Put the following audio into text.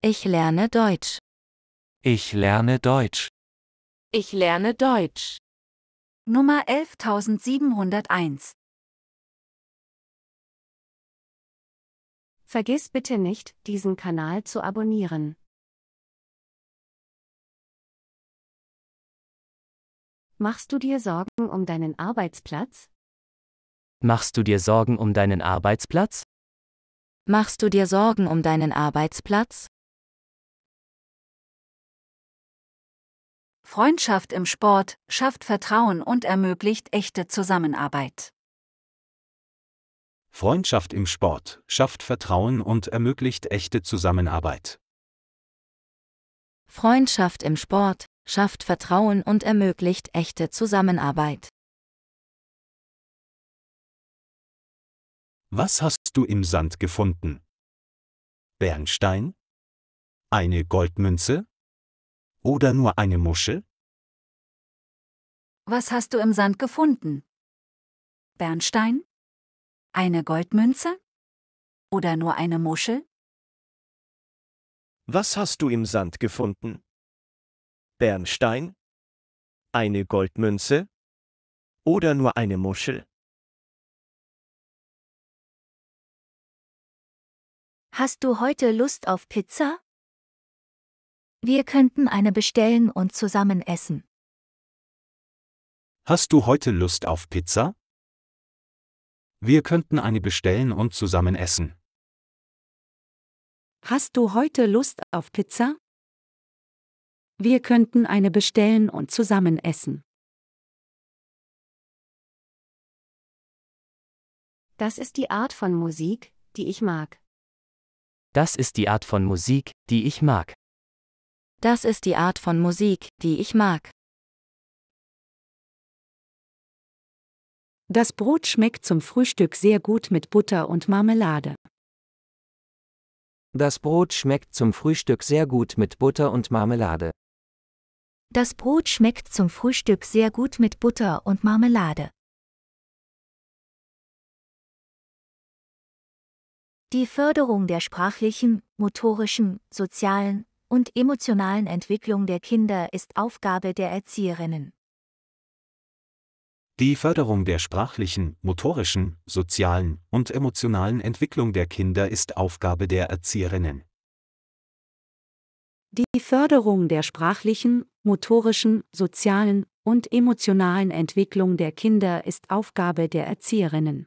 Ich lerne Deutsch. Ich lerne Deutsch. Ich lerne Deutsch. Nummer 11701. Vergiss bitte nicht, diesen Kanal zu abonnieren. Machst du dir Sorgen um deinen Arbeitsplatz? Machst du dir Sorgen um deinen Arbeitsplatz? Machst du dir Sorgen um deinen Arbeitsplatz? Freundschaft im Sport schafft Vertrauen und ermöglicht echte Zusammenarbeit. Freundschaft im Sport schafft Vertrauen und ermöglicht echte Zusammenarbeit. Freundschaft im Sport schafft Vertrauen und ermöglicht echte Zusammenarbeit. Was hast du im Sand gefunden? Bernstein? Eine Goldmünze? Oder nur eine Muschel? Was hast du im Sand gefunden? Bernstein? Eine Goldmünze? Oder nur eine Muschel? Was hast du im Sand gefunden? Bernstein? Eine Goldmünze? Oder nur eine Muschel? Hast du heute Lust auf Pizza? Wir könnten eine bestellen und zusammen essen. Hast du heute Lust auf Pizza? Wir könnten eine bestellen und zusammen essen. Hast du heute Lust auf Pizza? Wir könnten eine bestellen und zusammen essen. Das ist die Art von Musik, die ich mag. Das ist die Art von Musik, die ich mag. Das ist die Art von Musik, die ich mag. Das Brot schmeckt zum Frühstück sehr gut mit Butter und Marmelade. Das Brot schmeckt zum Frühstück sehr gut mit Butter und Marmelade. Das Brot schmeckt zum Frühstück sehr gut mit Butter und Marmelade. Die Förderung der sprachlichen, motorischen, sozialen, und emotionalen Entwicklung der Kinder ist Aufgabe der Erzieherinnen. Die Förderung der sprachlichen, motorischen, sozialen und emotionalen Entwicklung der Kinder ist Aufgabe der Erzieherinnen. Die Förderung der sprachlichen, motorischen, sozialen und emotionalen Entwicklung der Kinder ist Aufgabe der Erzieherinnen.